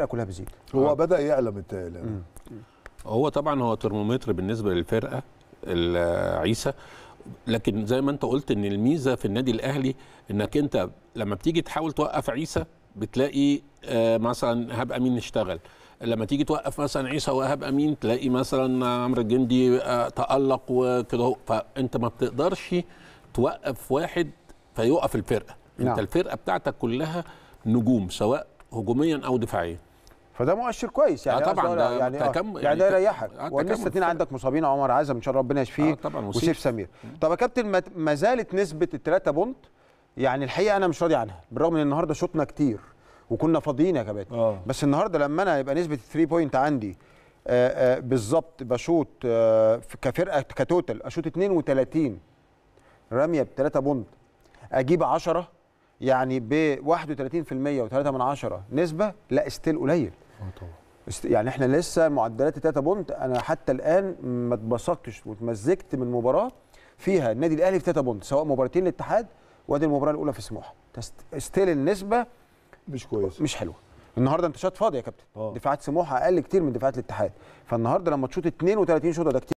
تاكلها بزيت هو آه. بدا يعلم التالي هو طبعا هو ترمومتر بالنسبه للفرقه عيسى لكن زي ما انت قلت ان الميزه في النادي الاهلي انك انت لما بتيجي تحاول توقف عيسى بتلاقي آه، مثلا هبقى مين اشتغل لما تيجي توقف مثلا عيسى وهاب امين تلاقي مثلا عمرو الجندي آه، تالق وكده فانت ما بتقدرش توقف واحد فيوقف الفرقه نعم. انت الفرقه بتاعتك كلها نجوم سواء هجوميا او دفاعيا فده مؤشر كويس يعني آه، طبعا ده يعني آه، يعني ده يريحك ولسه آه، اثنين عندك مصابين عمر عزم ان شاء الله ربنا يشفيه وسيف سمير طب يا كابتن ما زالت نسبه الثلاثه بونت يعني الحقيقه انا مش راضي عنها بالرغم ان النهارده شطنا كتير وكنا فاضيين يا كابتن بس النهارده لما انا يبقى نسبه الثري بوينت عندي بالظبط بشوط كفرقه كتوتال اشوط 32 رميه ب 3 بونت اجيب 10 يعني ب 31% و3 من 10 نسبه لا استيل قليل اه طبعا يعني احنا لسه معدلات التاتا بونت انا حتى الان ما اتبسطتش واتمزجت من مباراه فيها النادي الاهلي في تاتا بونت سواء مباراتين الاتحاد وادي المباراه الاولى في سموحه ستيل النسبه مش كويسه مش حلوه النهارده انت شاط فاضي يا كابتن اه. دفاعات سموحه اقل كتير من دفاعات الاتحاد فالنهارده لما تشوط 32 شوطه ده كتير